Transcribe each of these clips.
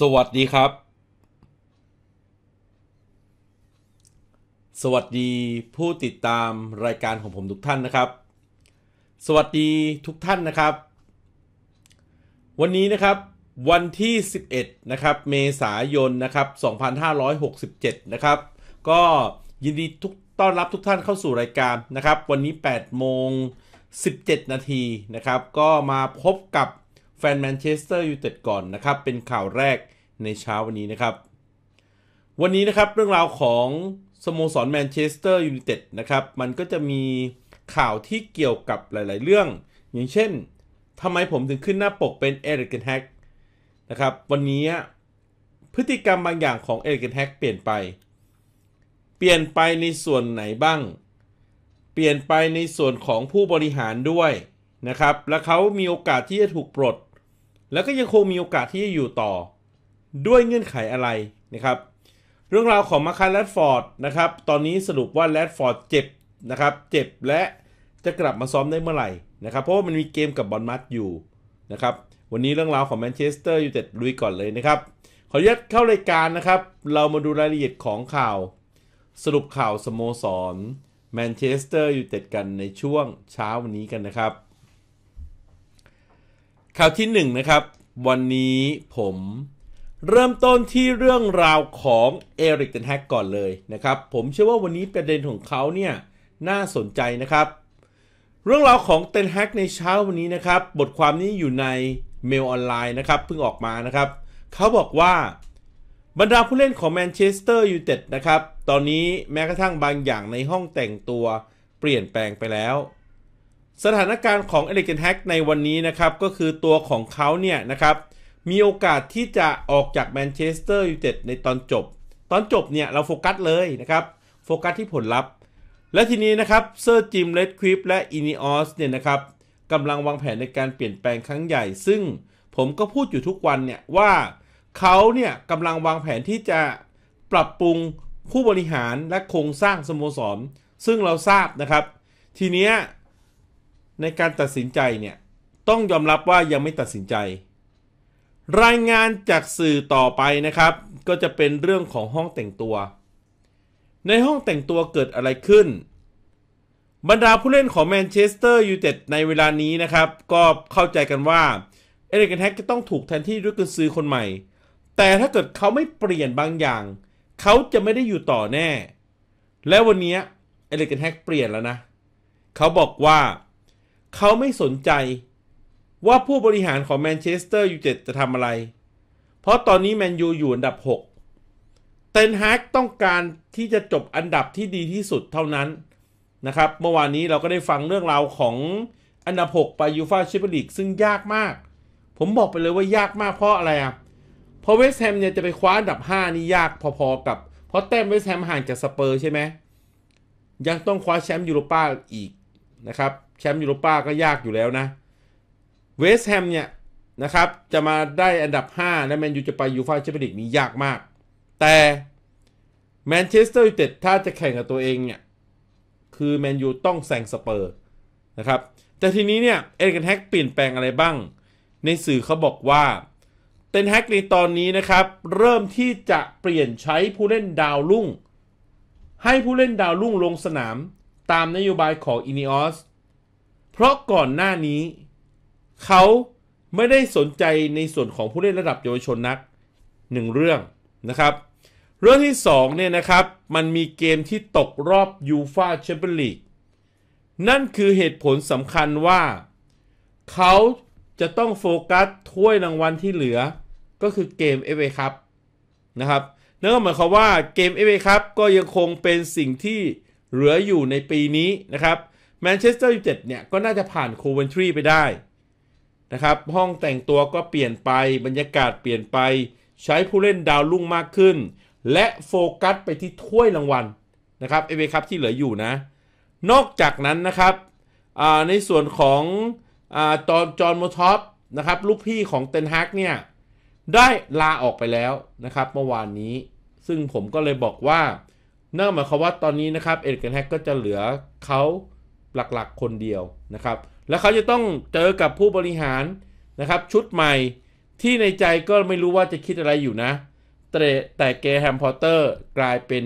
สวัสดีครับสวัสดีผู้ติดตามรายการของผมทุกท่านนะครับ สวัสดีทุกท่านนะครับ วันนี้นะครับวันที่ 11นะครับเมษายนนะครับ2567นะครับก็ยินดีทุกต้อนรับทุกท่านเข้าสู่รายการนะครับ วันนี้8โมง17นาทีนะครับก็มาพบกับแฟนแมนเชสเตอร์ยูไนเต็ดก่อนนะครับเป็นข่าวแรกในเช้าวันนี้นะครับ วันนี้นะครับ เรื่องราวของสโมสรแมนเชสเตอร์ยูไนเต็ดนะครับมันก็จะมีข่าวที่เกี่ยวกับหลาย ๆ เรื่อง อย่างเช่นทำไมผมถึงขึ้นหน้าปกเป็นเอริกันแฮกนะครับวันนี้พฤติกรรมบางอย่างของเอริกันแฮกเปลี่ยนไป เปลี่ยนไปในส่วนไหนบ้าง เปลี่ยนไปในส่วนของผู้บริหารด้วยนะครับและเขามีโอกาสที่จะถูกปลดแล้วก็ยังคงมีโอกาสที่จะอยู่ต่อด้วยเงื่อนไขอะไรนะครับ เรื่องราวของมาคาแรดฟอร์ดนะครับตอนนี้สรุปว่าแรดฟอร์ดเจ็บนะครับเจ็บและจะกลับมาซ้อมได้เมื่อไหร่นะครับเพราะว่ามันมีเกมกับบอลมัดอยู่นะครับ วันนี้เรื่องราวของแมนเชสเตอร์ยูไนเต็ดลุยก่อนเลยนะครับขออนุญาตเข้ารายการนะครับเรามาดูรายละเอียดของข่าว สรุปข่าวสโมสรแมนเชสเตอร์ยูไนเต็ดกันในช่วงเช้าวันนี้กันนะครับข่าวที่1นนะครับวันนี้ผมเริ่มต้นที่เรื่องราวของเอริกเดนแฮกก่อนเลยนะครับผมเชื่อว่าวันนี้ประเด็นของเขาเนี่ยน่าสนใจนะครับ เรื่องราวของเตนแฮกในเช้าวันนี้นะครับบทความนี้อยู่ในเมลออนไลน์นะครับเพิ่งออกมานะครับ เขาบอกว่าบรรดาผู้เล่นของแมนเชสเตอร์ยูไนเต็ดนะครับตอนนี้แม้กระทั่งบางอย่างในห้องแต่งตัวเปลี่ยนแปลงไปแล้วสถานการณ์ของ Elegant Hack ในวันนี้นะครับ ก็คือตัวของเขาเนี่ยนะครับ มีโอกาสที่จะออกจากแมนเชสเตอร์ยูไนเต็ดในตอนจบ ตอนจบเนี่ยเราโฟกัสเลยนะครับ โฟกัสที่ผลลัพธ์และทีนี้นะครับ เซอร์จิมเลดควิป และอินิออสเนี่ยนะครับกำลังวางแผนในการเปลี่ยนแปลงครั้งใหญ่ซึ่งผมก็พูดอยู่ทุกวันเนี่ยว่า เขาเนี่ยกำลังวางแผนที่จะปรับปรุงผู้บริหารและโครงสร้างสโมสรซึ่งเราทราบนะครับ ทีเนี้ยในการตัดสินใจเนี่ยต้องยอมรับว่ายังไม่ตัดสินใจ รายงานจากสื่อต่อไปนะครับ ก็จะเป็นเรื่องของห้องแต่งตัว ในห้องแต่งตัวเกิดอะไรขึ้น บรรดาผู้เล่นของแมนเชสเตอร์ยูไนเต็ดในเวลานี้นะครับ ก็เข้าใจกันว่าเอริกันแฮกจะต้องถูกแทนที่ด้วยกุนซือคนใหม่ แต่ถ้าเกิดเขาไม่เปลี่ยนบางอย่าง เขาจะไม่ได้อยู่ต่อแน่ และวันนี้เอริกันแฮกเปลี่ยนแล้วนะเขาบอกว่าเขาไม่สนใจว่าผู้บริหารของแมนเชสเตอร์ยูไนเต็ดจะทำอะไร เพราะตอนนี้แมนยูอยู่อันดับ 6เตนฮากต้องการที่จะจบอันดับที่ดีที่สุดเท่านั้นนะครับ เมื่อวานนี้เราก็ได้ฟังเรื่องราวของอันดับ6ไปยูฟาแชมเปี้ยนลีก ซึ่งยากมาก ผมบอกไปเลยว่ายากมากเพราะอะไรอ่ะ เพราะเวสต์แฮมเนี่ยจะไปคว้าอันดับ 5 นี่ยากพอๆ กับเพราะแต้มเวสต์แฮมห่างจากสเปอร์ใช่ไหมยังต้องคว้าแชมป์ยูโรปาอีกนะครับแชมป์ยูโรป้าก็ยากอยู่แล้วนะเวสแฮมเนี่ยนะครับจะมาได้อันดับ5และแมนยูจะไปยูฟ่าแชมเปี้ยนลีกียากมากแต่แมนเชสเตอร์ยูไนเต็ดถ้าจะแข่งกับตัวเองเนี่ยคือแมนยูต้องแซงสเปอร์นะครับแต่ทีนี้เนี่ยเอ็นกันแฮกเปลี่ยนแปลงอะไรบ้าง ในสื่อเขาบอกว่าเตนแฮกในตอนนี้นะครับเริ่มที่จะเปลี่ยนใช้ผู้เล่นดาวรุ่ง ให้ผู้เล่นดาวรุ่งลงสนามตามนโยบายของอินิออส เพราะก่อนหน้านี้เขาไม่ได้สนใจในส่วนของผู้เล่นระดับเยาวชนนักหนึ่งเรื่องนะครับ เรื่องที่2เนี่ยนะครับ มันมีเกมที่ตกรอบยูฟาแชมเปี้ยนลีก นั่นคือเหตุผลสำคัญว่าเขาจะต้องโฟกัสถ้วยรางวัลที่เหลือ ก็คือเกม FA ครับนะครับ นั่นก็หมายความว่าเกม FA ครับก็ยังคงเป็นสิ่งที่เหลืออยู่ในปีนี้นะครับ แมนเชสเตอร์ยูไนเต็ดเนี่ยก็น่าจะผ่านโคเวนทรีไปได้นะครับห้องแต่งตัวก็เปลี่ยนไปบรรยากาศเปลี่ยนไปใช้ผู้เล่นดาวรุ่งมากขึ้น และโฟกัสไปที่ถ้วยรางวัลนะครับเอเวคัพที่เหลืออยู่นะ นอกจากนั้นนะครับในส่วนของอตอนจอห์นโมท็อปนะครับลูกพี่ของเตนฮากเนี่ยได้ลาออกไปแล้วนะครับเมื่อวานนี้ ซึ่งผมก็เลยบอกว่านั่นหมายความว่าตอนนี้นะครับเอ็ดกเกนแฮกก็จะเหลือเขาหลักๆคนเดียวนะครับ แล้วเขาจะต้องเจอกับผู้บริหารนะครับ ชุดใหม่ที่ในใจก็ไม่รู้ว่าจะคิดอะไรอยู่นะแต่แต่เกแฮมพอตเตอร์กลายเป็น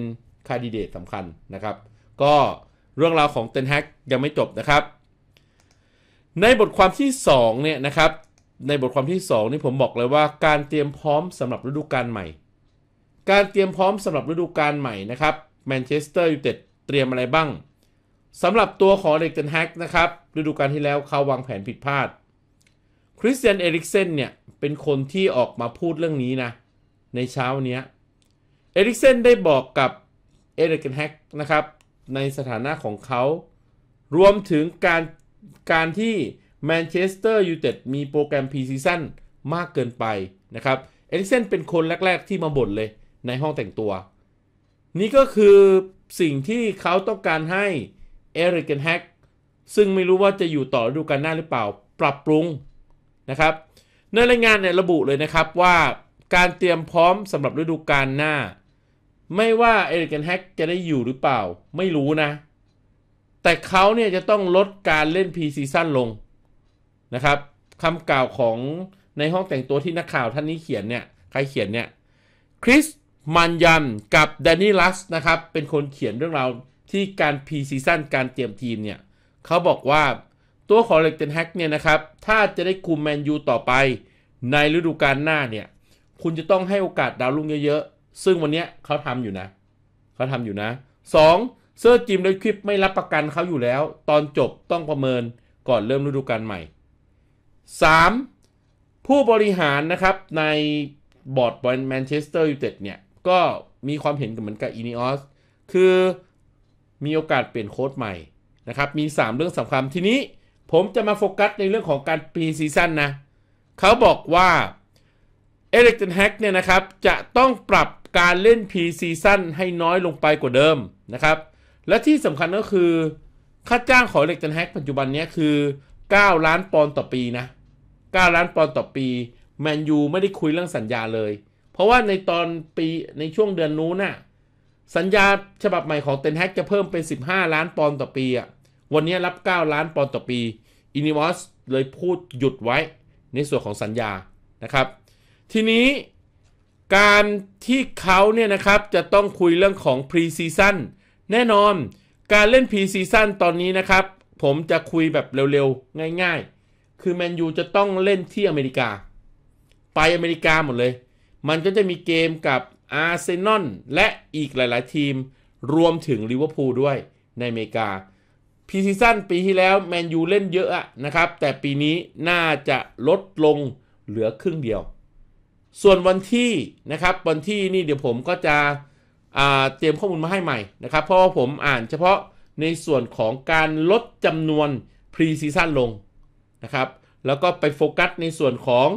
คาดิเดตสำคัญนะครับ ก็เรื่องราวของเทนแฮกยังไม่จบนะครับ ในบทความที่2เนี่ยนะครับ ในบทความที่2นี่ผมบอกเลยว่า การเตรียมพร้อมสำหรับฤดูกาลใหม่ การเตรียมพร้อมสำหรับฤดูกาลใหม่นะครับแมนเชสเตอร์ยูไนเต็ดเตรียมอะไรบ้างสำหรับตัวของเด็กเทนแฮกนะครับฤดูกาลที่แล้วเขาวางแผนผิดพลาดคริสเตียนเอริกเซนเนี่ย เป็นคนที่ออกมาพูดเรื่องนี้นะ ในเช้าเนี้ย เอริกเซนได้บอกกับเอริกเทนแฮกนะครับ ในสถานะของเขา รวมถึงการการที่แมนเชสเตอร์ยูไนเต็ดมีโปรแกรมพรีซีซั่นมากเกินไปนะครับ เอริกเซนเป็นคนแรกๆที่มาบ่นเลยในห้องแต่งตัวนี่ก็คือสิ่งที่เขาต้องการให้เอริกเกนแฮกซึ่งไม่รู้ว่าจะอยู่ต่อฤดูกาลหน้าหรือเปล่า ปรับปรุงนะครับในรายงานเนี่ยระบุเลยนะครับว่าการเตรียมพร้อมสำหรับฤดูกาลหน้า ไม่ว่าเอริกเกนแฮกจะได้อยู่หรือเปล่าไม่รู้นะ แต่เขาเนี่ยจะต้องลดการเล่น พีซีซั่นลงนะครับคำกล่าวของในห้องแต่งตัวที่นักข่าวท่านนี้เขียนเนี่ยใครเขียนเนี่ยคริสมันยันกับแดนนี่ลัสนะครับ เป็นคนเขียนเรื่องราวที่การพีซีซั่นการเตรียมทีมเนี่ยเขาบอกว่าตัวของเล็กเทนแฮกเนี่ยนะครับ ถ้าจะได้คุมแมนยูต่อไป ในฤดูกาลหน้าเนี่ย คุณจะต้องให้โอกาสดาวรุ่งเยอะๆ ซึ่งวันนี้เขาทำอยู่นะเขาทำอยู่นะ 2. เซอร์จิมและคลิปไม่รับประกันเขาอยู่แล้ว ตอนจบต้องประเมินก่อนเริ่มฤดูกาลใหม่ 3. ผู้บริหารนะครับในบอร์ดบอลแมนเชสเตอร์ยูไนเต็ดเนี่ยก็มีความเห็นเหมือนกับอนิออส คือมีโอกาสเปลี่ยนโค้ดใหม่ นะครับ มี 3 เรื่องสำคัญทีนี้ผมจะมาโฟกัสในเรื่องของการปีซีซั่นนะ เขาบอกว่าเอเล็กทรอนแฮกเนี่ยนะครับ จะต้องปรับการเล่นพีซีซั่นให้น้อยลงไปกว่าเดิมนะครับ และที่สำคัญก็คือ ค่าจ้างของเอล็กรอนแฮกปัจจุบันนี้คือ 9 ล้านปอนด์ต่อปีนะ 9 ล้านปอนด์ต่อปีแมนยูไม่ได้คุยเรื่องสัญญาเลยเพราะว่าในตอนปีในช่วงเดือนนู้นน่ะสัญญาฉบับใหม่ของเตนแฮกจะเพิ่มเป็น 15 ล้านปอนด์ต่อปีอ่ะวันนี้รับ 9 ล้านปอนด์ต่อปี อินิวอสเลยพูดหยุดไว้ในส่วนของสัญญานะครับ ทีนี้การที่เขาเนี่ยนะครับจะต้องคุยเรื่องของพรีซีซั่นแน่นอนการเล่นพรีซีซั่นตอนนี้นะครับผมจะคุยแบบเร็วๆง่ายๆ คือแมนยูจะต้องเล่นที่อเมริกา ไปอเมริกาหมดเลยมันก็จะมีเกมกับอาร์เซนอลและอีกหลาย ๆ ทีมรวมถึงลิเวอร์พูลด้วยในอเมริกาพีซีซั่นปีที่แล้ว แมนยูเล่นเยอะนะครับแต่ปีนี้น่าจะลดลงเหลือครึ่งเดียว ส่วนวันที่นะครับ วันที่นี่เดี๋ยวผมก็จะเตรียมข้อมูลมาให้ใหม่นะครับ เพราะว่าผมอ่านเฉพาะในส่วนของการลดจำนวนพรีซีซั่นลงนะครับแล้วก็ไปโฟกัสในส่วนของ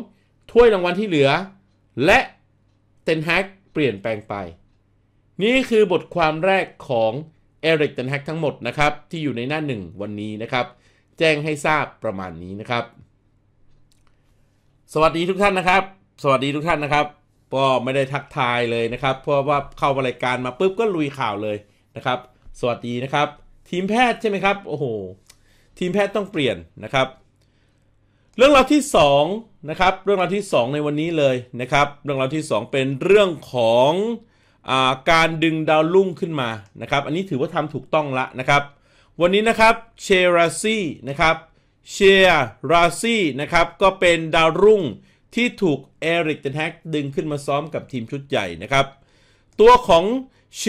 ถ้วยรางวัลที่เหลือและเทนแฮกเปลี่ยนแปลงไป นี่คือบทความแรกของเอริกเทนแฮกทั้งหมดนะครับที่อยู่ในหน้าหนึ่งวันนี้นะครับ แจ้งให้ทราบประมาณนี้นะครับ สวัสดีทุกท่านนะครับ สวัสดีทุกท่านนะครับก็ไม่ได้ทักทายเลยนะครับ เพราะว่าเข้ารายการมาปุ๊บก็ลุยข่าวเลยนะครับ สวัสดีนะครับ ทีมแพทย์ใช่ไหมครับโอ้โหทีมแพทย์ต้องเปลี่ยนนะครับเรื่องราวที่2นะครับ เรื่องราวที่2 ในวันนี้เลยนะครับ เรื่องราวที่ 2 เป็นเรื่องของอาการดึงดาวรุ่งขึ้นมานะครับ อันนี้ถือว่าทำถูกต้องละนะครับ วันนี้นะครับเชราซีนะครับเชียราซีนะครับก็เป็นดาวรุ่งที่ถูกเอริกเดนแฮกดึงขึ้นมาซ้อมกับทีมชุดใหญ่นะครับตัวของเช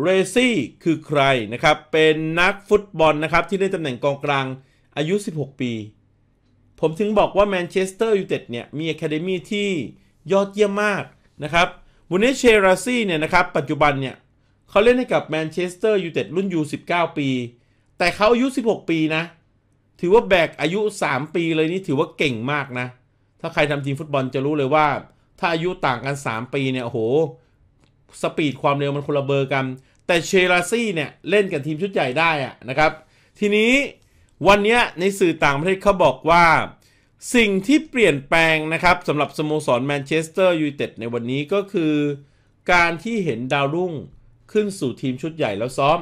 เรซี่คือใครนะครับเป็นนักฟุตบอลนะครับที่เล่นตำแหน่งกองกลาง อายุ 16 ปีผมถึงบอกว่าแมนเชสเตอร์ยูไนเต็ดเนี่ย มีอะคาเดมีที่ยอดเยี่ยมมากนะครับวันนี้เชราซี่เนี่ยนะครับปัจจุบันเนี่ย เขาเล่นให้กับแมนเชสเตอร์ยูไนเต็ดรุ่นยู19 ปี แต่เขาอายุ 16 ปีนะ ถือว่าแบกอายุ 3 ปีเลยนี่ถือว่าเก่งมากนะ ถ้าใครทำทีมฟุตบอลจะรู้เลยว่าถ้าอายุต่างกัน 3 ปีเนี่ยโอ้โห สปีดความเร็วมันคนละเบอร์กัน แต่เชราซี่เนี่ยเล่นกับทีมชุดใหญ่ได้อะนะครับทีนี้วันนี้ในสื่อต่างประเทศเขาบอกว่า สิ่งที่เปลี่ยนแปลงนะครับสำหรับสโมสรแมนเชสเตอร์ยูไนเต็ดในวันนี้ก็คือการที่เห็นดาวรุ่งขึ้นสู่ทีมชุดใหญ่แล้วซ้อม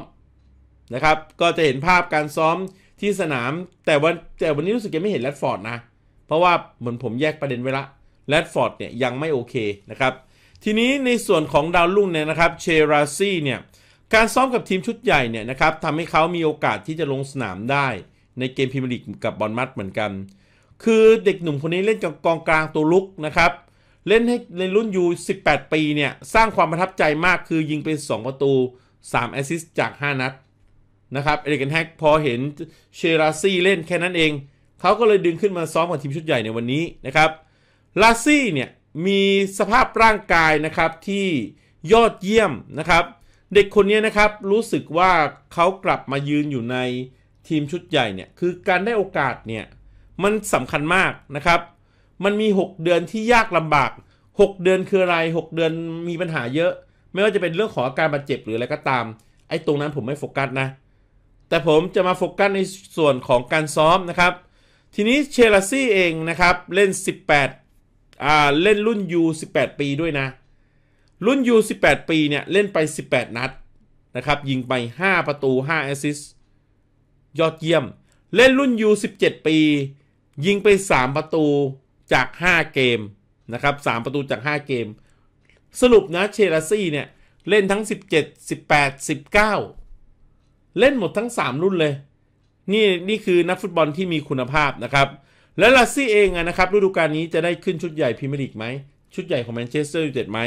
นะครับ ก็จะเห็นภาพการซ้อมที่สนาม แต่วันแต่วันนี้รู้สึกจะไม่เห็นแรดฟอร์ดนะ เพราะว่าเหมือนผมแยกประเด็นไว้ละแรดฟอร์ดเนี่ยยังไม่โอเคนะครับ ทีนี้ในส่วนของดาวรุ่งเนี่ยนะครับเชราซี่เนี่ยการซ้อมกับทีมชุดใหญ่เนี่ยนะครับทำให้เขามีโอกาสที่จะลงสนามได้ในเกมพิมพ์ลีกกับบอลมัดเหมือนกัน คือเด็กหนุ่มคนนี้เล่นกับกองกลางตัวลุกนะครับ เล่นให้ในรุ่นยู18 ปีเนี่ย สร้างความประทับใจมากคือยิงไป 2 ประตู 3 แอสซิสต์จาก 5 นัดนะครับเอเิกันแฮกพอเห็นเชราซี่เล่นแค่นั้นเอง เขาก็เลยดึงขึ้นมาซ้อมกับทีมชุดใหญ่ในวันนี้นะครับลาซี่เนี่ยมีสภาพร่างกายนะครับที่ยอดเยี่ยมนะครับเด็กคนนี้นะครับรู้สึกว่าเขากลับมายืนอยู่ในทีมชุดใหญ่เนี่ยคือการได้โอกาสเนี่ยมันสำคัญมากนะครับมันมี 6 เดือนที่ยากลำบาก 6 เดือนคืออะไร 6 เดือนมีปัญหาเยอะ ไม่ว่าจะเป็นเรื่องของอาการบาดเจ็บหรืออะไรก็ตามไอ้ตรงนั้นผมไม่โฟกัสนะ แต่ผมจะมาโฟกัสในส่วนของการซ้อมนะครับทีนี้เชลซีเองนะครับเล่น 18อ่าเล่นรุ่น U18 ปีด้วยนะ รุ่น U18 ปีเนี่ยเล่นไป 18 นัดนะครับยิงไป 5 ประตู5แอสซิสต์ยอดเยี่ยมเล่นรุ่น U17 ปี ยิงไป 3 ประตูจาก 5 เกมนะครับ3ประตูจาก 5 เกม สรุปนะเชลซีเนี่ยเล่นทั้ง 17 18 19 เล่นหมดทั้ง 3 รุ่นเลย นี่นี่คือนักฟุตบอลที่มีคุณภาพนะครับและลาซี่ เองนะครับฤดูกาลนี้จะได้ขึ้นชุดใหญ่พรีเมียร์ลีกไหมชุดใหญ่ของแมนเชสเตอร์ยูไนเต็ดไหม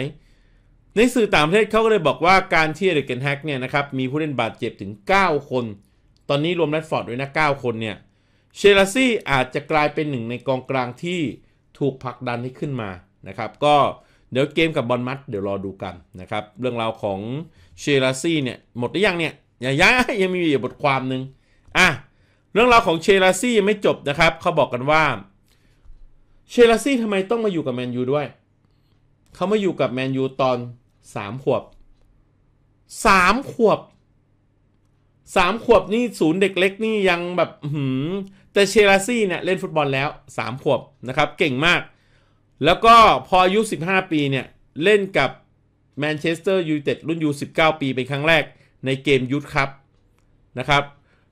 ในสื่อต่างประเทศเขาก็เลยบอกว่าการที่เดรเกนแฮกเนี่ยนะครับมีผู้เล่นบาดเจ็บถึง9คนตอนนี้รวมแรดฟอร์ดด้วยนะ 9คนเนี่ยเชลซีอาจจะกลายเป็นหนึ่งในกองกลางที่ถูกผลักดันให้ขึ้นมานะครับก็เดี๋ยวเกมกับบอลมัดเดี๋ยวรอดูกันนะครับเรื่องราวของเชลซีเนี่ยหมดหรือยังเนี่ยยังยังยังมีอีกบทความหนึ่งอ่ะเรื่องราวของเชลซียังไม่จบนะครับเขาบอกกันว่า เชลซีทำไมต้องมาอยู่กับแมนยูด้วยเขามาอยู่กับแมนยูตอน 3 ขวบ 3 ขวบสามขวบนี่ศูนย์เด็กเล็กนี่ยังแบบหืมแต่เชลซี่เนี่ยเล่นฟุตบอลแล้วสามขวบนะครับเก่งมาก แล้วก็พออายุ 15 ปีเนี่ยเล่นกับแมนเชสเตอร์ยูไนเต็ดรุ่นยู19 ปีเป็นครั้งแรกในเกมยุทธครับนะครับ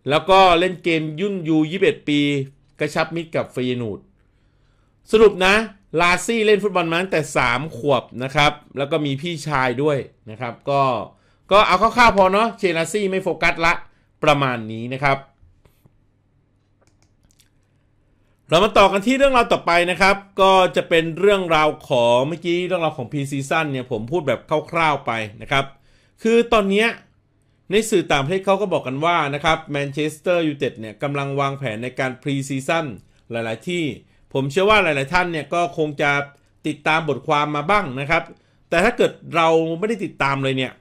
แล้วก็เล่นเกมยุ่นยู21 ปีกระชับมิตรกับเฟยนูดสรุปนะลาซี่เล่นฟุตบอลมาตั้งแต่ 3 ขวบนะครับ แล้วก็มีพี่ชายด้วยนะครับ ก็ก็เอาข้าวๆพอเนาะเชลซี่ไม่โฟกัสละประมาณนี้นะครับ เรามาต่อกันที่เรื่องราวต่อไปนะครับ ก็จะเป็นเรื่องราวของเมื่อกี้เรื่องราวของ P season เนี่ยผมพูดแบบคร่าว ๆไปนะครับ คือตอนนี้ในสื่อต่างประเทศเขาก็บอกกันว่านะครับแมนเชสเตอร์ยูไนเต็ดเนี่ยกำลังวางแผนในการพรีซีซั่นหลาย ๆที่ ผมเชื่อว่าหลาย ๆ ท่านเนี่ยก็คงจะติดตามบทความมาบ้างนะครับ แต่ถ้าเกิดเราไม่ได้ติดตามเลยเนี่ย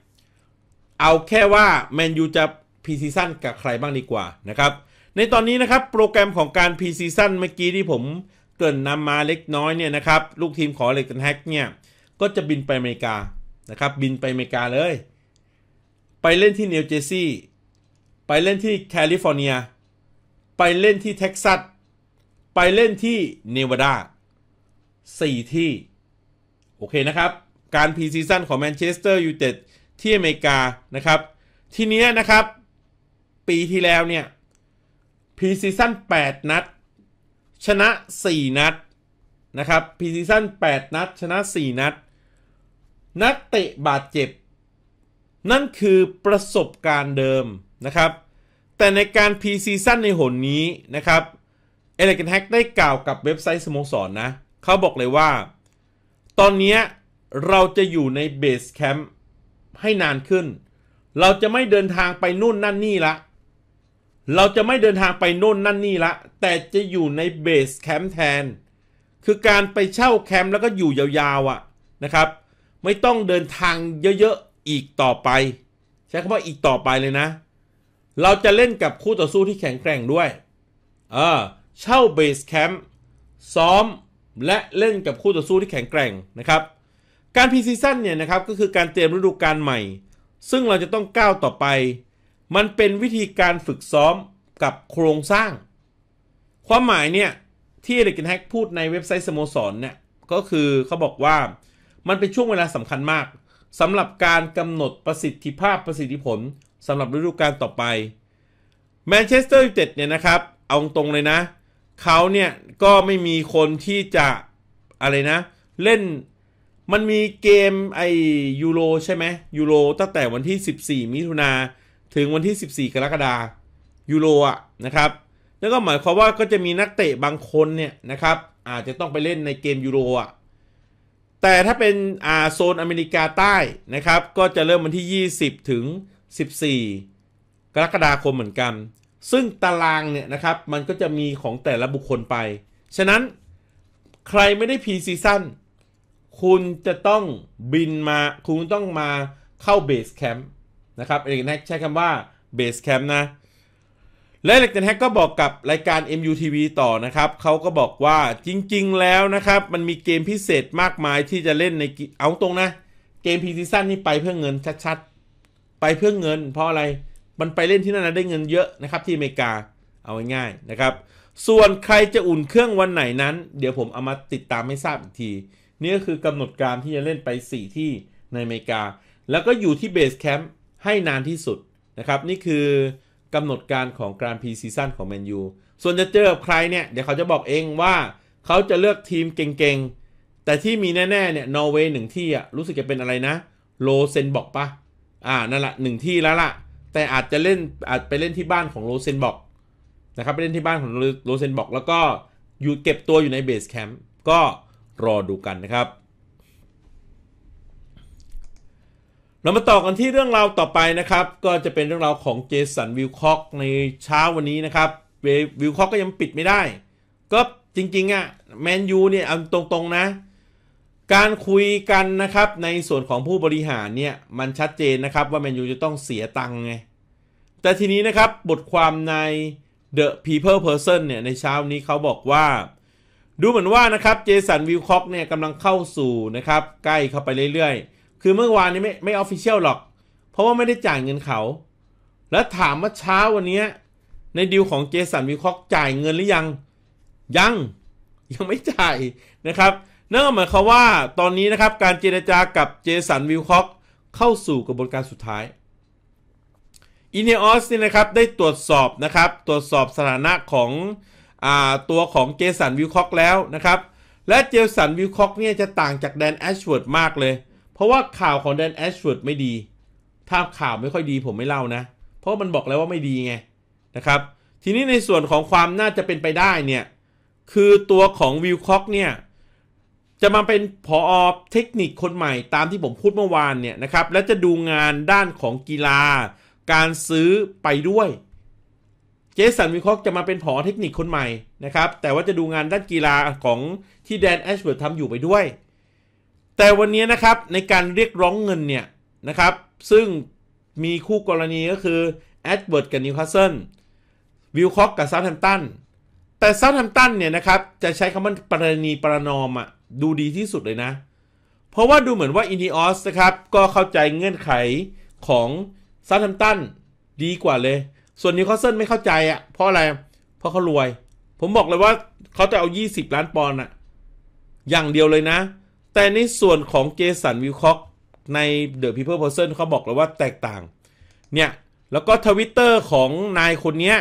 เอาแค่ว่าแมนยูจะพีซีซั่นกับใครบ้างดีกว่า นะครับ ในตอนนี้นะครับ โปรแกรมของการพีซีซั่นเมื่อกี้ที่ผมเกินนำมาเล็กน้อยเนี่ยนะครับ ลูกทีมของเล็กตันแฮกเนี่ย ก็จะบินไปอเมริกา นะครับ บินไปอเมริกาเลย ไปเล่นที่นิวเจอร์ซีย์ไปเล่นที่แคลิฟอร์เนีย ไปเล่นที่เท็กซัส ไปเล่นที่เนวาดาสี่ที่ โอเคนะครับ การพีซีซั่นของแมนเชสเตอร์ยูไนเต็ดที่อเมริกา นะครับ ทีนี้นะครับปีที่แล้วเนี่ย พีซีซั่น 8 นัด ชนะ 4 นัด นะครับ พีซีซั่น 8 นัด ชนะ 4 นัด นักเตะบาดเจ็บ นั่นคือประสบการณ์เดิมนะครับ แต่ในการพีซีซั่นในหนนี้นะครับเอเลกนแฮกได้กล่าวกับเว็บไซต์สโมสรนนะเขาบอกเลยว่า ตอนนี้เราจะอยู่ในเบสแคมป์ให้นานขึ้น เราจะไม่เดินทางไปนู่นนั่นนี่ละเราจะไม่เดินทางไปโน่นนั่นนี่ละ แต่จะอยู่ในเบสแคมป์แทน คือการไปเช่าแคมป์แล้วก็อยู่ยาวๆอะ่ะนะครับ ไม่ต้องเดินทางเยอะ ๆ อีกต่อไป ใช้คำว่าอีกต่อไปเลยนะ เราจะเล่นกับคู่ต่อสู้ที่แข็งแกร่งด้วยเออเช่าเบสแคมป์ซ้อม และเล่นกับคู่ต่อสู้ที่แข็งแกร่งนะครับ การพีซีซั่นเนี่ยนะครับก็คือการเตรียมฤดูกาลใหม่ซึ่งเราจะต้องก้าวต่อไปมันเป็นวิธีการฝึกซ้อมกับโครงสร้าง ความหมายเนี่ย ที่เด็กกินแฮกพูดในเว็บไซต์สโมสรเนี่ย ก็คือเขาบอกว่ามันเป็นช่วงเวลาสำคัญมากสำหรับการกำหนดประสิทธิภาพประสิทธิผลสำหรับฤดูกาลต่อไป แมนเชสเตอร์ยูไนเต็ดเนี่ยนะครับ เอาตรงเลยนะเขาเนี่ยก็ไม่มีคนที่จะ อะไรนะ เล่นมันมีเกมไอยูโรใช่ไหมยูโรตั้งแต่วันที่ 14 มิถุนาถึงวันที่ 14 กรกฎายูโรอ่ะนะครับ แล้วก็หมายความว่าก็จะมีนักเตะบางคนเนี่ยนะครับอาจจะต้องไปเล่นในเกมยูโรอ่ะ แต่ถ้าเป็นอาโซนอเมริกาใต้นะครับ ก็จะเริ่มวันที่ 20 ถึง 14 กรกฎาคมเหมือนกัน ซึ่งตารางเนี่ยนะครับ มันก็จะมีของแต่ละบุคคลไป ฉะนั้นใครไม่ได้พีซีซั่นคุณจะต้องบินมาคุณต้องมาเข้าเบสแคมป์นะครับเอ็กแฮกใช้คำว่าเบสแคมป์นะ และเล็กเดนแฮกก็บอกกับรายการ MUTV ต่อนะครับ เขาก็บอกว่าจริงๆ แล้วนะครับ มันมีเกมพิเศษมากมายที่จะเล่นใน เอาตรงนะ เกมพีซีซั่นนี่ไปเพื่อเงินชัดๆ ไปเพื่อเงิน เพราะอะไร มันไปเล่นที่นั่นได้เงินเยอะนะครับ ที่อเมริกา เอาง่ายๆนะครับ ส่วนใครจะอุ่นเครื่องวันไหนนั้น เดี๋ยวผมเอามาติดตามให้ทราบอีกทีนี่ก็คือกำหนดการที่จะเล่นไป 4 ที่ในอเมริกา แล้วก็อยู่ที่เบสแคมป์ให้นานที่สุดนะครับ นี่คือกำหนดการของการพีซีซั่นของแมนยูส่วนจะเจอบใครเนี่ย เดี๋ยวเขาจะบอกเองว่าเขาจะเลือกทีมเก่งๆ แต่ที่มีแน่ๆเนี่ยนอร์เวย์หนึ่งที่อ่ะ รู้สึกจะเป็นอะไรนะโลเซนบอกปะอ่านั่นละหนึ่งที่แล้วล่ะแต่อาจจะเล่นอาจไปเล่นที่บ้านของโลเซนบอกนะครับไปเล่นที่บ้านของโลเซนบอกแล้วก็อยู่เก็บตัวอยู่ในเบสแคมป์ก็รอดูกันนะครับเรามาต่อกันที่เรื่องราวต่อไปนะครับ ก็จะเป็นเรื่องราวของเจสันวิลคอกในเช้าวันนี้นะครับวิลคอกก็ยังปิดไม่ได้ ก็จริงๆอะ่ะแมนยูเนี่ยเอาตรงๆนะ การคุยกันนะครับในส่วนของผู้บริหารเนี่ยมันชัดเจนนะครับว่าแมนยูจะต้องเสียตังค์ไงแต่ทีนี้นะครับบทความใน The People Person เนี่ยในเช้านี้เขาบอกว่า ดูเหมือนว่านะครับเจสันวิลคอกเนี่ยกำลังเข้าสู่นะครับใกล้เข้าไปเรื่อยๆคือเมื่อวานนี้ไม่ไม่ออฟฟิเชียลหรอก เพราะว่าไม่ได้จ่ายเงินเขา แล้วถามว่าเช้าวันนี้ในดีลของเจสันวิคอกจ่ายเงินหรือยัง ยัง ยังไม่จ่ายนะครับนั่นหมายความว่าตอนนี้นะครับการเจรจากับเจสันวิลคอกเข้าสู่กระบวนการสุดท้าย อินเนออสเนี่ยนะครับได้ตรวจสอบนะครับตรวจสอบสถานะของอตัวของเจสันวิลคอกแล้วนะครับ และเจสันวิลคอกเนี่ยจะต่างจากแดนแอชเวิร์ดมากเลยเพราะว่าข่าวของแดนแอชวูดไม่ดีถ้าข่าวไม่ค่อยดีผมไม่เล่านะ เพราะมันบอกแล้วว่าไม่ดีไงนะครับ ทีนี้ในส่วนของความน่าจะเป็นไปได้เนี่ย คือตัวของวิลค็อกเนี่ยจะมาเป็นผออเทคนิคคนใหม่ ตามที่ผมพูดเมื่อวานเนี่ยนะครับ และจะดูงานด้านของกีฬา การซื้อไปด้วย เจสันวิลค็อกจะมาเป็นผอเทคนิคคนใหม่นะครับ แต่ว่าจะดูงานด้านกีฬาของที่แดนแอชเวิร์ดทำอยู่ไปด้วยแต่วันนี้นะครับในการเรียกร้องเงินเนี่ยนะครับ ซึ่งมีคู่กรณีก็คือแอดเวิร์ดกับนิวคาสเซิลวิลคอกกับซาทแฮมตันแต่ซาทแฮมตันเนี่ยนะครับ จะใช้คำว่าปรณนีประนอมอะดูดีที่สุดเลยนะ เพราะว่าดูเหมือนว่าอินดิออสนะครับ ก็เข้าใจเงื่อนไขของซาทแฮมตันดีกว่าเลย ส่วนนิวคาสเซิลไม่เข้าใจอะเพราะอะไร เพราะเขารวย ผมบอกเลยว่าเขาจะเอา 20 ล้านปอนด์อะอย่างเดียวเลยนะแต่ในส่วนของเจสันวิลค็อกในเดอะพีเพิ p e พ s o ์เขาบอกเลยว่าแตกต่าง เนี่ย แล้วก็ทวิตเตอร์ของนายคนเนี้ย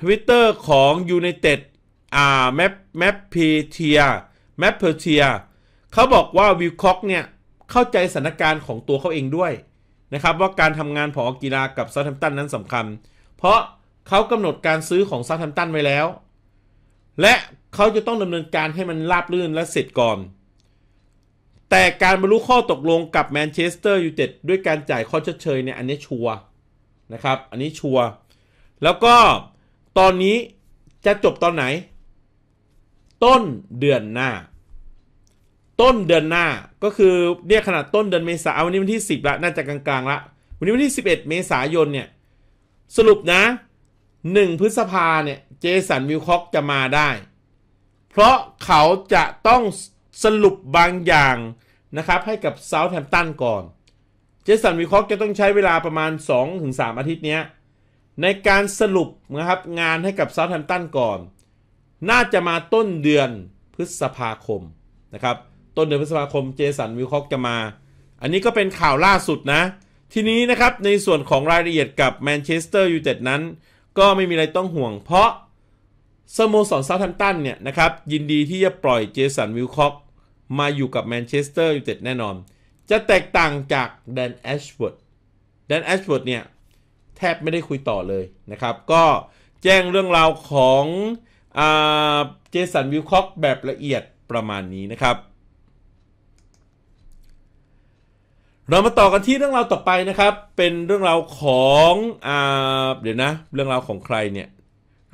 ทวิตเตอร์ของยูไนเต็ดอ่าแมปแมปเพเทียแมปเพเทียเขาบอกว่าวิลค็อกเนี่ยเข้าใจสถานการณ์ของตัวเขาเองด้วย นะครับว่าการทำงานผอกีฬากับซร์ทัมตันนั้นสำคัญ เพราะเขากำหนดการซื้อของซร์ทัมตันไว้แล้ว และเขาจะต้องดำเนินการให้มันราบรื่นและเสร็จก่อนแต่การบรรลุข้อตกลงกับแมนเชสเตอร์ยูไนเต็ดด้วยการจ่ายข้อชดเชยเนี่ยอันนี้ชัวนะครับอันนี้ชัวแล้วก็ตอนนี้จะจบตอนไหน ต้นเดือนหน้า ต้นเดือนหน้าก็คือเนี่ยขนาดต้นเดือนเมษาวันนี้วันที่ 10ละน่าจะกลางๆละวันนี้วันที่ 11 เมษายนเนี่ยสรุปนะ 1 พฤษภาเนี่ย เจสันวิลคอกจะมาได้ เพราะเขาจะต้องสรุปบางอย่างนะครับ ให้กับเซาท์แฮมป์ตันก่อน เจสันวิเครา์จะต้องใช้เวลาประมาณ 2-3 อาทิตย์นี้ในการสรุปนะครับงานให้กับเซาท์แฮมป์ตันก่อน น่าจะมาต้นเดือนพฤษภาคมนะครับต้นเดือนพฤษภาคมเจสันวิเครา์จะมา อันนี้ก็เป็นข่าวล่าสุดนะ ทีนี้นะครับ ในส่วนของรายละเอียดกับแมนเชสเตอร์ยูไนเต็ดนั้น ก็ไม่มีอะไรต้องห่วง เพราะสโมสรเซาท์แฮมป์ตันเนี่ยนะครับยินดีที่จะปล่อยเจสันวิลคอกมาอยู่กับแมนเชสเตอร์ยูไนเต็ดแน่นอน จะแตกต่างจากแดนแอชวิร์ดแดนแอชวิร์ดเนี่ยแทบไม่ได้คุยต่อเลยนะครับ ก็แจ้งเรื่องราวของเจสันวิลคอกแบบละเอียดประมาณนี้นะครับ เรามาต่อกันที่เรื่องราวต่อไปนะครับ เป็นเรื่องราวของอเดี๋ยวนะเรื่องราวของใครเนี่ย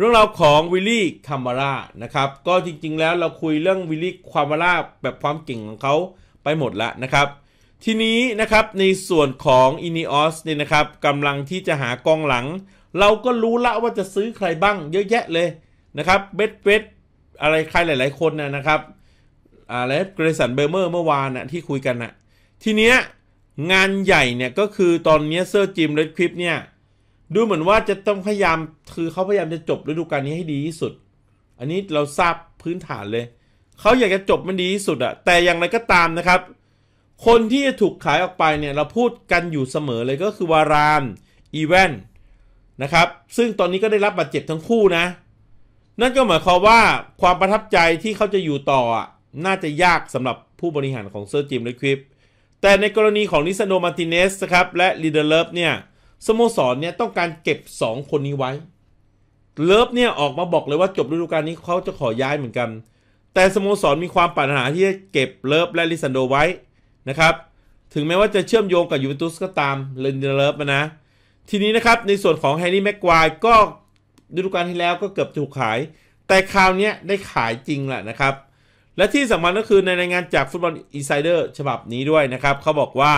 เรื่องราวของวิลลี่ คามารา นะครับ ก็จริงๆ แล้วเราคุยเรื่องวิลลี่ คามารา แบบความเก่งของเขาไปหมดละนะครับ ทีนี้นะครับ ในส่วนของอินิออสเนี่ยนะครับ กำลังที่จะหากองหลัง เราก็รู้ละว่าจะซื้อใครบ้างเยอะแยะเลยนะครับ เบสเบสอะไรใครหลาย ๆ คนนะนะครับอะไรเกรสัน เบอร์เมอร์ เมื่อวานนะที่คุยกันนะทีเนี้ยงานใหญ่เนี่ยก็คือตอนนี้เซอร์จิม เรดคลิปเนี่ยดูเหมือนว่าจะต้องพยายามคือเขาพยายามจะจบฤดูกาลนี้ให้ดีที่สุด อันนี้เราทราบพื้นฐานเลย เขาอยากจะจบมันดีที่สุดอะแต่อย่างไรก็ตามนะครับ คนที่จะถูกขายออกไปเนี่ย เราพูดกันอยู่เสมอเลยก็คือวารานอีแวนนะครับ ซึ่งตอนนี้ก็ได้รับบาดเจ็บทั้งคู่นะ นั่นก็หมายความว่าความประทับใจที่เขาจะอยู่ต่อ น่าจะยากสำหรับผู้บริหารของเซอร์จิมเลควิปแต่ในกรณีของนิสโนมาติเนสครับและลีเดอร์เลฟเนี่ยสโมสรเนี่ยต้องการเก็บ 2 คนนี้ไว้ เลิฟเนี่ยออกมาบอกเลยว่าจบฤดูกาลนี้เขาจะขอย้ายเหมือนกัน แต่สโมสรมีความปัญหาที่จะเก็บเลิฟและลิซันโดไว้นะครับ ถึงแม้ว่าจะเชื่อมโยงกับยูเวนตุสก็ตามเลนเดเลิฟนะ ทีนี้นะครับ ในส่วนของแฮร์รี่แม็กควายก็ฤดูกาลที่แล้วก็เกือบถูกขาย แต่คราวนี้ได้ขายจริงแหละนะครับ และที่สำคัญก็คือในรายงานจากฟุตบอลอินไซเดอร์ฉบับนี้ด้วยนะครับเขาบอกว่า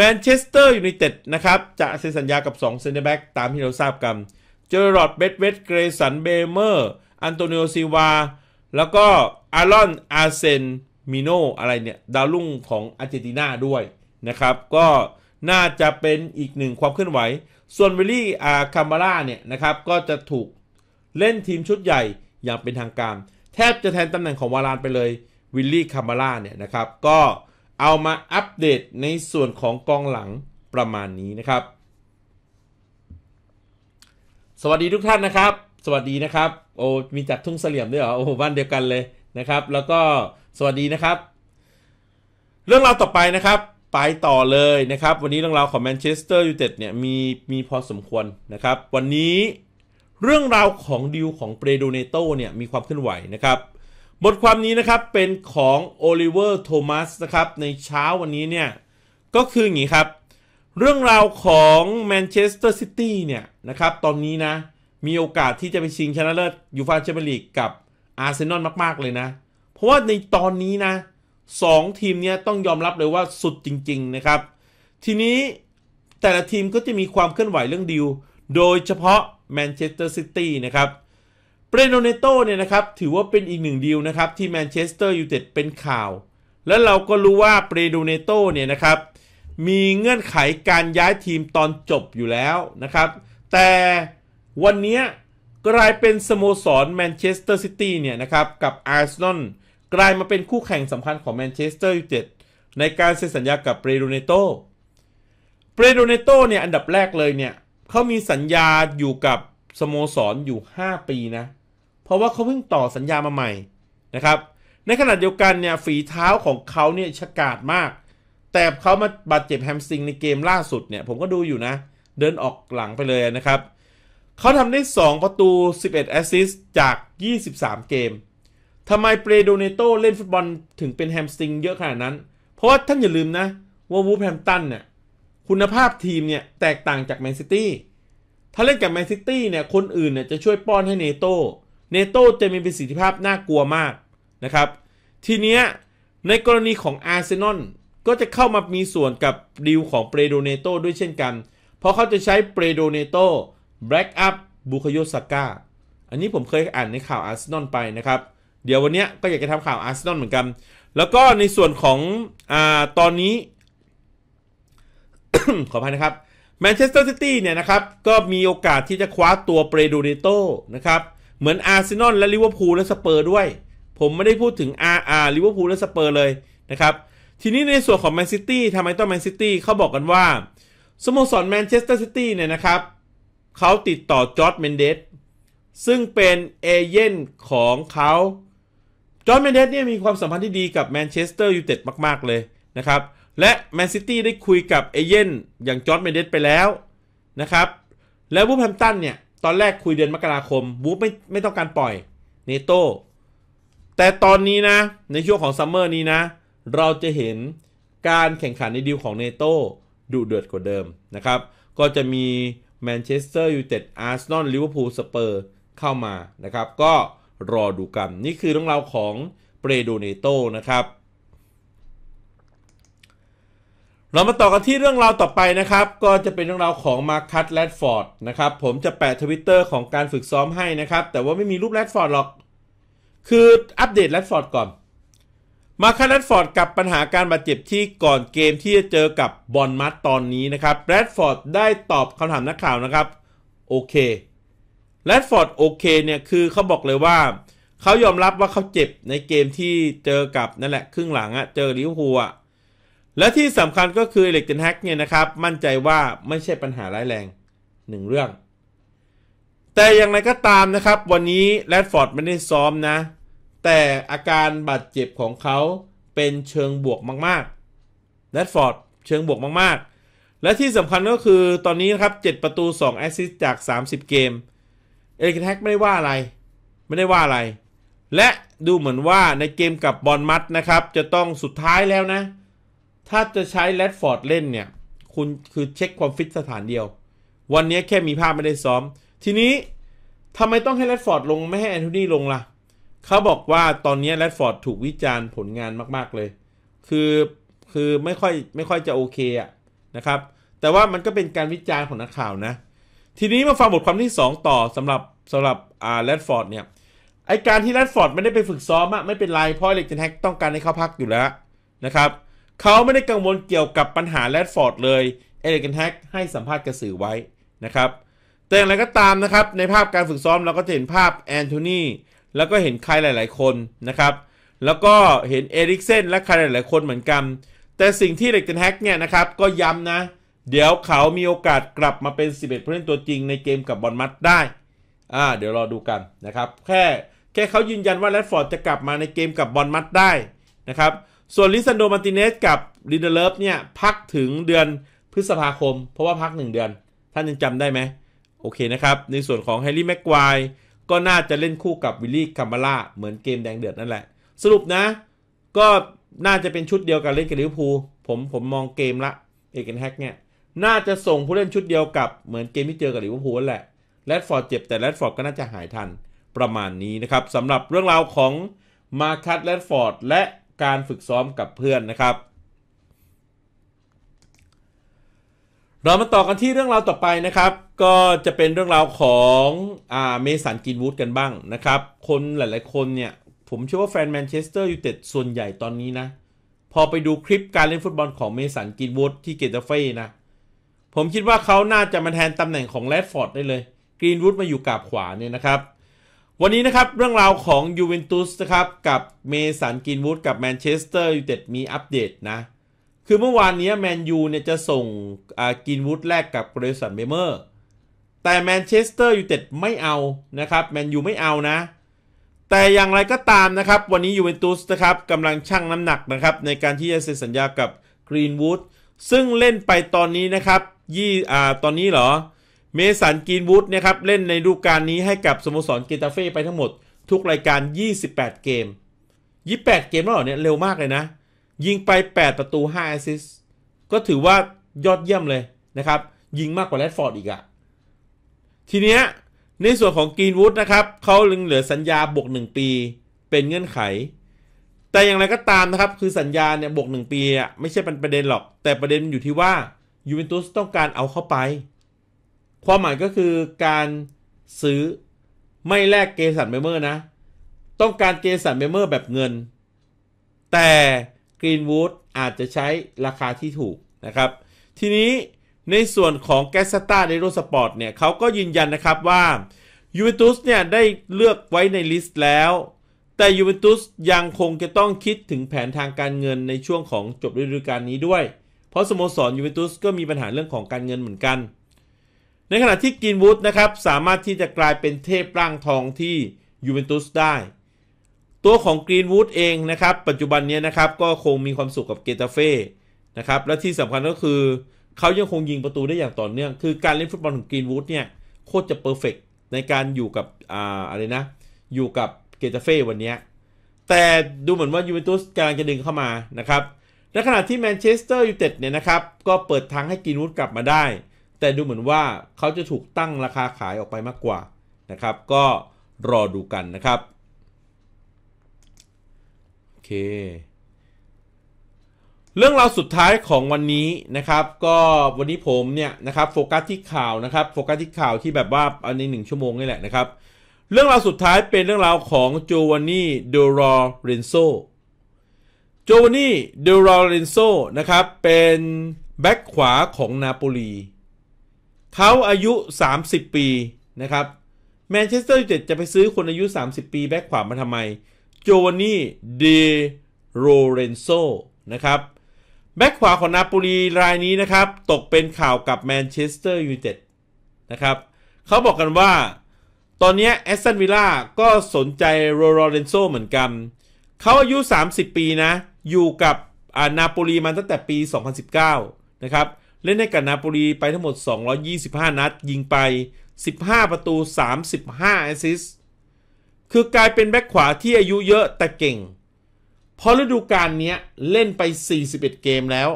แมนเชสเตอร์ยูไนเต็ดนะครับ จะเซ็นสัญญากับ 2 เซนเตอร์แบ็กตามที่เราทราบกันเจอร์รอดเบดเวดเกรสัน เบเมอร์ อันโตนิโอซิวา แล้วก็ อารอนอาเซน มิโนอะไรเนี่ย ดาวรุ่งของอาร์เจนตินาด้วยนะครับ ก็น่าจะเป็นอีกหนึ่งความเคลื่อนไหว ส่วนวิลลี่อาคามาร่าเนี่ยนะครับ ก็จะถูกเล่นทีมชุดใหญ่อย่างเป็นทางการแทบจะแทนตำแหน่งของวารานไปเลยวิลลี่คามาร่าเนี่ยนะครับก็เอามาอัปเดตในส่วนของกองหลังประมาณนี้นะครับ สวัสดีทุกท่านนะครับ สวัสดีนะครับ โอ้มีจากทุ่งเสลี่ยมด้วยเหรอ โอ้บ้านเดียวกันเลยนะครับ แล้วก็สวัสดีนะครับ เรื่องราวต่อไปนะครับ ไปต่อเลยนะครับ วันนี้เรื่องราวของแมนเชสเตอร์ยูไนเต็ดเนี่ยมีมีพอสมควรนะครับ วันนี้เรื่องราวของดิวของเปรโดเนโตเนี่ยมีความเคลื่อนไหวนะครับบทความนี้นะครับเป็นของโอลิเวอร์ โทมัสนะครับในเช้าวันนี้เนี่ย ก็คืออย่างนี้ครับ เรื่องราวของแมนเชสเตอร์ซิตี้เนี่ยนะครับ ตอนนี้นะมีโอกาสที่จะไปชิงชนะเลิศยูฟาแชมเปี้ยนลีกกับอาร์เซนอลมาก ๆเลยนะ เพราะว่าในตอนนี้นะสองทีมเนี้ยต้องยอมรับเลยว่าสุดจริงๆนะครับ ทีนี้แต่ละทีมก็จะมีความเคลื่อนไหวเรื่องดีลโดยเฉพาะแมนเชสเตอร์ซิตี้นะครับเปรโนเนโตเนี่ยนะครับถือว่าเป็นอีกหนึ่งดีลนะครับที่แมนเชสเตอร์ยูไนเต็ดเป็นข่าว และเราก็รู้ว่าเปรโนเนโตเนี่ยนะครับมีเงื่อนไขการย้ายทีมตอนจบอยู่แล้วนะครับ แต่วันนี้กลายเป็นสโมสรแมนเชสเตอร์ซิตี้เนี่ยนะครับกับอาร์เซนอลกลายมาเป็นคู่แข่งสำคัญของแมนเชสเตอร์ยูไนเต็ดในการเซ็นสัญญากับเปรโนเนโตเปรโนเนโตเนี่ยอันดับแรกเลยเนี่ยเขามีสัญญาอยู่กับ สโมสรอยู่ 5 ปีนะเพราะว่าเขาเพิ่งต่อสัญญามาใหม่นะครับ ในขณะเดียวกันเนี่ยฝีเท้าของเขาเนี่ยฉกาจมาก แต่เขามาบาดเจ็บแฮมสติงในเกมล่าสุดเนี่ยผมก็ดูอยู่นะ เดินออกหลังไปเลยนะครับเขาทำได้ 2 ประตู 11 แอสซิสต์จาก 23 เกม ทำไมเปรโดเนโตเล่นฟุตบอลถึงเป็นแฮมสติงเยอะขนาดนั้น เพราะว่าท่านอย่าลืมนะว่าวูแฮมตันเนี่ยคุณภาพทีมเนี่ยแตกต่างจากแมนซิตี้ถ้าเล่นกับแมนซิตี้เนี่ยคนอื่นเนี่ยจะช่วยป้อนให้เนโตเนโตจะมีประสิทธิภาพน่ากลัวมากนะครับ ทีเนี้ยในกรณีของอาร์เซนอลก็จะเข้ามามีส่วนกับดีลของเปโดเนโตด้วยเช่นกัน เพราะเขาจะใช้เปโดเนโตแบล็กอัพบุคโยสก้าอันนี้ผมเคยอ่านในข่าวอาร์เซนอลไปนะครับ เดี๋ยววันนี้ก็อยากจะทำข่าวอาร์เซนอลเหมือนกัน แล้วก็ในส่วนของอ่าตอนนี้ ขออภัยนะครับแมนเชสเตอร์ซิตี้เนี่ยนะครับก็มีโอกาสที่จะคว้าตัวเปโดเนโตนะครับเหมือนอาร์เซนอลและลิเวอร์พูลและสเปอร์ด้วย ผมไม่ได้พูดถึงอาร์อาร์ลิเวอร์พูลและสเปอร์เลยนะครับ ทีนี้ในส่วนของแมนซิตี้ทำไมต้องแมนซิตี้เขาบอกกันว่าสโมสรแมนเชสเตอร์ซิตี้เนี่ยนะครับเขาติดต่อจอร์ดเมนเดสซึ่งเป็นเอเย่นของเขาจอร์ดเมนเดสเนี่ยมีความสัมพันธ์ที่ดีกับแมนเชสเตอร์ยูไนเต็ดมากๆเลยนะครับ และแมนซิตี้ได้คุยกับเอเย่นอย่างจอร์ดเมนเดสไปแล้วนะครับ แล้ววูฟแฮมตันเนี่ยตอนแรกคุยเดือนมกราคม วูฟไม่ไม่ต้องการปล่อยเนโต้แต่ตอนนี้นะ ในช่วงของซัมเมอร์นี้นะ เราจะเห็นการแข่งขันในดีลของเนโต้ดุเดือดกว่าเดิมนะครับ ก็จะมีแมนเชสเตอร์ยูไนเต็ดอาร์เซนอลลิเวอร์พูลสเปอร์เข้ามานะครับ ก็รอดูกัน นี่คือเรื่องราวของเปรโดเนโต้นะครับเรามาต่อกันที่เรื่องราวต่อไปนะครับ ก็จะเป็นเรื่องราวของมาคัตแรดฟอร์ดนะครับผมจะแปะทวิตเตอร์ของการฝึกซ้อมให้นะครับแต่ว่าไม่มีรูปแรดฟอร์ดหรอกคืออัปเดตแรดฟอร์ดก่อนมาคัตแรดฟอร์ดกับปัญหาการบาดเจ็บที่ก่อนเกมที่จะเจอกับบอลมัดตอนนี้นะครับแรดฟอร์ดได้ตอบคำถามนักข่าวนะครับโอเคแรดฟอร์ดโอเคเนี่ยคือเขาบอกเลยว่าเขายอมรับว่าเขาเจ็บในเกมที่เจอกับนั่นแหละครึ่งหลังอะเจอลิวอรพูอะและที่สำคัญก็คือเล็กตินแฮกเนี่ยนะครับ มั่นใจว่าไม่ใช่ปัญหาร้ายแรงหนึ่งเรื่อง แต่อย่างไรก็ตามนะครับวันนี้แรดฟอร์ดไม่ได้ซ้อมนะ แต่อาการบาดเจ็บของเขาเป็นเชิงบวกมากๆแรดฟอร์ดเชิงบวกมากๆ และที่สำคัญก็คือตอนนี้นะครับ 7 ประตู 2 แอสซิสต์จาก 30 เกมเอลิกแฮกไม่ได้ว่าอะไร ไม่ได้ว่าอะไร และดูเหมือนว่าในเกมกับบอลมัดนะครับ จะต้องสุดท้ายแล้วนะถ้าจะใช้แรดฟอร์ดเล่นเนี่ย คุณคือเช็คความฟิตสถานเดียว วันนี้แค่มีภาพไม่ได้ซ้อม ทีนี้ทำไมต้องให้แรดฟอร์ดลงไม่ให้แอนโทนีลงล่ะ เขาบอกว่าตอนนี้แรดฟอร์ดถูกวิจารณ์ผลงานมาก ๆเลย คือคือไม่ค่อยไม่ค่อยจะโอเคอะนะครับ แต่ว่ามันก็เป็นการวิจารณ์ของนักข่าวนะ ทีนี้มาฟังบทความที่ 2 ต่อสำหรับสำหรับอ่าแรดฟอร์ดเนี่ย ไอการที่แรดฟอร์ดไม่ได้ไปฝึกซ้อมอะไม่เป็นไร เพราะเล็กจนแฮกต้องการให้เขาพักอยู่แล้วนะครับเขาไม่ได้กังวลเกี่ยวกับปัญหาแรดฟอร์ดเลย เอเันแฮกให้สัมภาษณ์กับสื่อไว้นะครับ แต่อย่างไรก็ตามนะครับ ในภาพการฝึกซ้อมเราก็จะเห็นภาพแอนโทนีแล้วก็เห็นใครหลายๆคนนะครับ แล้วก็เห็นเอริกเซนและใครหลายๆคนเหมือนกัน แต่สิ่งที่เอริกันแฮกเนี่ยนะครับ ก็ย้ำนะ เดี๋ยวเขามีโอกาสกลับมาเป็น 11ผู้เล่นตัวจริงในเกมกับบอลมัดได้อ่าเดี๋ยวรอดูกันนะครับ แค่แค่เขายืนยันว่าแรดฟอร์ดจะกลับมาในเกมกับบอลมัดได้นะครับส่วนลิซันโดมาติเนสกับลินเดเลฟเนี่ย พักถึงเดือนพฤษภาคม เพราะว่าพักหนึ่งเดือน ท่านยังจำได้ไหม โอเคนะครับ ในส่วนของแฮร์รี่แม็กควายก็น่าจะเล่นคู่กับวิลลี่คัมบาร่าเหมือนเกมแดงเดือดนั่นแหละ สรุปนะ ก็น่าจะเป็นชุดเดียวกับเล่นกับลิเวอร์พูล ผมผมมองเกมละ เอเกนแฮกเนี่ย น่าจะส่งผู้เล่นชุดเดียวกับเหมือนเกมที่เจอ กับลิเวอร์พูลแหละ แรดฟอร์ดเจ็บแต่แรดฟอร์ดก็น่าจะหายทัน ประมาณนี้นะครับสำหรับเรื่องราวของมาคัส แรดฟอร์ด และการฝึกซ้อมกับเพื่อนนะครับ เรามาต่อกันที่เรื่องราวต่อไปนะครับ ก็จะเป็นเรื่องราวของอเมสันกินวูดกันบ้างนะครับ คนหลายๆคนเนี่ยผมเชื่อว่าแฟนแมนเชสเตอร์ยูไนเต็ดส่วนใหญ่ตอนนี้นะ พอไปดูคลิปการเล่นฟุตบอลของเมสันกินวูดที่เกตาเฟ่นะ ผมคิดว่าเขาน่าจะมาแทนตำแหน่งของแรดฟอร์ดได้เลย กรีนวูดมาอยู่กาบขวาเนี่ยนะครับวันนี้นะครับ เรื่องราวของยูเวนตุสนะครับ กับเมสันกินวูดกับแมนเชสเตอร์ยูไนเต็ดมีอัปเดตนะ คือเมื่อวานนี้แมนยูเนี่ยจะส่งกินวูดแลกกับเกรษันเบเมอร์แต่แมนเชสเตอร์ยูไนเต็ดไม่เอานะครับแมนยูไม่เอานะ แต่อย่างไรก็ตามนะครับวันนี้ยูเวนตุสนะครับกำลังชั่งน้ำหนักนะครับ ในการที่จะเซ็นสัญญากับกรีนวูดซึ่งเล่นไปตอนนี้นะครับยี่อ่าตอนนี้เหรอเมสันกีนวูดนะครับเล่นในฤดูกาลนี้ให้กับสโมสรเกตาเฟ่ไปทั้งหมด ทุกรายการ 28 เกม 28 เกมแล้วเหรอเนี่ยเร็วมากเลยนะ ยิงไป 8 ประตู5แอสซิสก็ถือว่ายอดเยี่ยมเลยนะครับ ยิงมากกว่าแรดฟอร์ดอีกอะทีเนี้ยในส่วนของกีนวูดนะครับเขาเหลือสัญญาบวก1 ปีเป็นเงื่อนไข แต่อย่างไรก็ตามนะครับคือสัญญาเนี่ยบวก1 ปีอะไม่ใช่เป็นประเด็นหรอกแต่ประเด็นอยู่ที่ว่ายูเวนตุสต้องการเอาเข้าไปความหมายก็คือการซื้อไม่แลกเกสันเมมเมอร์นะ ต้องการเกสันเมมเมอร์แบบเงิน แต่กรีนวูดอาจจะใช้ราคาที่ถูกนะครับ ทีนี้ในส่วนของแกสตาเดโรสปอร์ตเนี่ยเขาก็ยืนยันนะครับว่ายูเวนตุสเนี่ยได้เลือกไว้ในลิสต์แล้ว แต่ยูเวนตุสยังคงจะต้องคิดถึงแผนทางการเงินในช่วงของจบฤดูกาลนี้ด้วย เพราะสโมสรยูเวนตุสก็มีปัญหาเรื่องของการเงินเหมือนกันในขณะที่กินวูดนะครับ สามารถที่จะกลายเป็นเทพร่างทองที่ยูเวนตุสได้ ตัวของกรีนวูดเองนะครับ ปัจจุบันนี้นะครับ ก็คงมีความสุขกับเกตาเฟ่นะครับและที่สำคัญก็คือเขายังคงยิงประตูได้อย่างต่อเนื่อง คือการเล่นฟุตบอลของกรีนวูดเนี่ย โคตรจะเพอร์เฟกในการอยู่กับออะไรนะอยู่กับเกตาเฟ่วันนี้ แต่ดูเหมือนว่ายูเวนตุสกำลังจะดึงเข้ามานะครับในขณะที่แมนเชสเตอร์ยูไนเต็ดเนี่ยนะครับก็เปิดทางให้กรีนวูดกลับมาได้แต่ดูเหมือนว่าเขาจะถูกตั้งราคาขายออกไปมากกว่า นะครับก็รอดูกันนะครับโอเคเรื่องราวสุดท้ายของวันนี้นะครับก็วันนี้ผมเนี่ยนะครับโฟกัสที่ข่าวนะครับโฟกัสที่ข่าวที่แบบว่าอันนี้หนึ่งชั่วโมงนี่แหละนะครับเรื่องราวสุดท้ายเป็นเรื่องราวของโจวานนี่เดรอเรนโซโจวานนี่เดรอเรนโซนะครับเป็นแบ็คขวาของนาโปลีเขาอายุ 30 ปีนะครับแมนเชสเตอร์ยูไนเต็ดจะไปซื้อคนอายุ 30 ปีแบ็กขวามาทำไมโจวานี่เดโรเรนโซนะครับ แบ็กขวาของนาปูลีรายนี้นะครับ ตกเป็นข่าวกับแมนเชสเตอร์ยูไนเต็ดนะครับ เขาบอกกันว่า ตอนนี้แอสตันวิลล่าก็สนใจโรเรนโซเหมือนกันเขาอายุ 30 ปีนะ อยู่กับนาปูลีมาตั้งแต่ปี 2019 นะครับเล่นในกับนาโปลีไปทั้งหมด 225 นัด ยิงไป 15 ประตู 35 แอสซิสต์คือกลายเป็นแบ็คขวาที่อายุเยอะแต่เก่ง พอฤดูกาลนี้เล่นไป 41 เกมแล้ว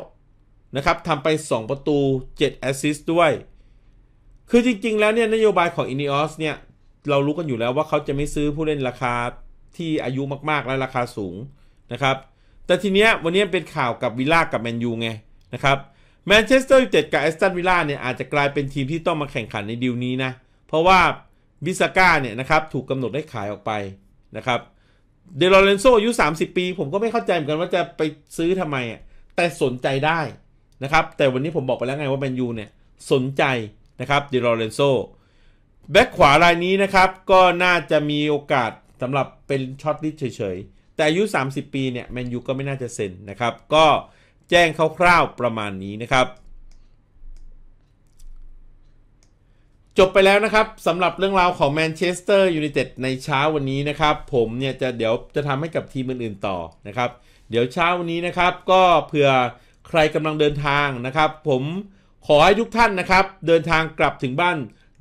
นะครับทำไป 2 ประตู 7 แอสซิสต์ด้วย คือจริงๆแล้วเนี่ยนโยบายของอินิออสเนี่ยเรารู้กันอยู่แล้วว่าเขาจะไม่ซื้อผู้เล่นราคาที่อายุมากๆ และราคาสูงนะครับ แต่ทีเนี้ยวันนี้เป็นข่าวกับวิลล่ากับแมนยูไงนะครับแมนเชสเตอร์ยูไนเต็ดกับแอสตันวิลล่าเนี่ยอาจจะกลายเป็นทีมที่ต้องมาแข่งขันในดีลนี้นะ เพราะว่าบิสก้าเนี่ยนะครับถูกกำหนดให้ขายออกไปนะครับเดลอเรนโซอายุ 30 ปี ผมก็ไม่เข้าใจเหมือนกันว่าจะไปซื้อทำไมอ่ะแต่สนใจได้นะครับแต่วันนี้ผมบอกไปแล้วไงว่าแมนยูเนี่ยสนใจนะครับเดลอเรนโซแบ็คขวารายนี้นะครับก็น่าจะมีโอกาสสำหรับเป็นช็อตลิสเฉย ๆ แต่อายุ 30 ปีเนี่ยแมนยูก็ไม่น่าจะเซ็นนะครับก็แจ้งคร่าวๆประมาณนี้นะครับ จบไปแล้วนะครับสำหรับเรื่องราวของแมนเชสเตอร์ยูไนเต็ดในเช้าวันนี้นะครับ ผมเนี่ยจะเดี๋ยวจะทำให้กับทีมอื่นๆต่อนะครับ เดี๋ยวเช้าวันนี้นะครับก็เผื่อใครกำลังเดินทางนะครับ ผมขอให้ทุกท่านนะครับเดินทางกลับถึงบ้าน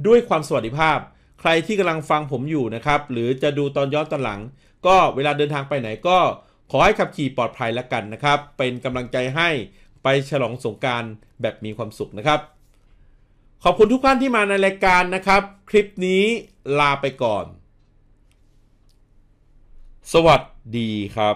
ด้วยความสวัสดิภาพ ใครที่กำลังฟังผมอยู่นะครับ หรือจะดูตอนย้อนตอนหลัง ก็เวลาเดินทางไปไหนก็ขอให้ขับขี่ปลอดภัยแล้วกันนะครับ เป็นกำลังใจให้ไปฉลองสงการแบบมีความสุขนะครับ ขอบคุณทุกท่านที่มาในรายการนะครับ คลิปนี้ลาไปก่อน สวัสดีครับ